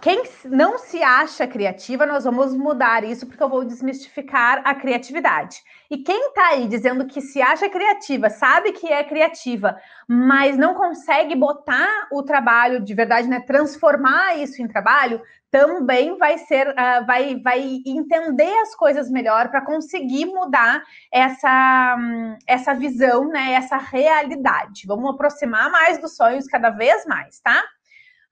Quem não se acha criativa, nós vamos mudar isso porque eu vou desmistificar a criatividade. E quem está aí dizendo que se acha criativa, sabe que é criativa, mas não consegue botar o trabalho de verdade, né, transformar isso em trabalho, também vai ser, uh, vai, vai entender as coisas melhor para conseguir mudar essa, essa visão, né, essa realidade. Vamos aproximar mais dos sonhos cada vez mais, tá?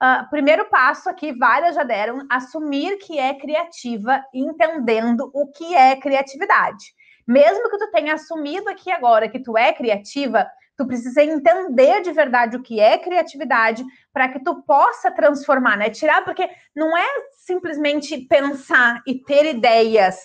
Uh, primeiro passo aqui, várias já deram, assumir que é criativa, entendendo o que é criatividade. Mesmo que tu tenha assumido aqui agora que tu é criativa, tu precisa entender de verdade o que é criatividade para que tu possa transformar, né? Tirar, porque não é simplesmente pensar e ter ideias.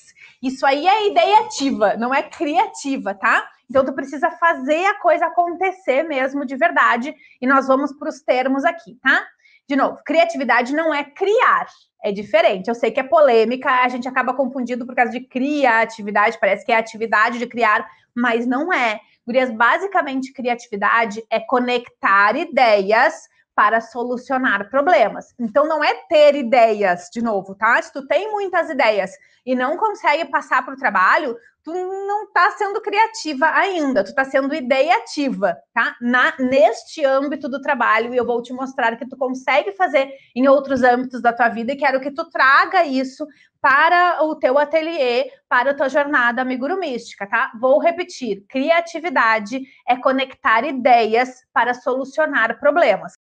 Isso aí é ideativa, não é criativa, tá? Então, tu precisa fazer a coisa acontecer mesmo de verdade. E nós vamos para os termos aqui, tá? De novo, criatividade não é criar, é diferente. Eu sei que é polêmica, a gente acaba confundido por causa de criatividade, parece que é atividade de criar, mas não é. Gurias, basicamente, criatividade é conectar ideias para solucionar problemas. Então não é ter ideias de novo, tá? Se tu tem muitas ideias e não consegue passar para o trabalho, tu não está sendo criativa ainda, tu está sendo ideativa, tá? Na, neste âmbito do trabalho, e eu vou te mostrar que tu consegue fazer em outros âmbitos da tua vida, e quero que tu traga isso para o teu ateliê, para a tua jornada amigurumística, mística, tá? Vou repetir, criatividade é conectar ideias para solucionar problemas.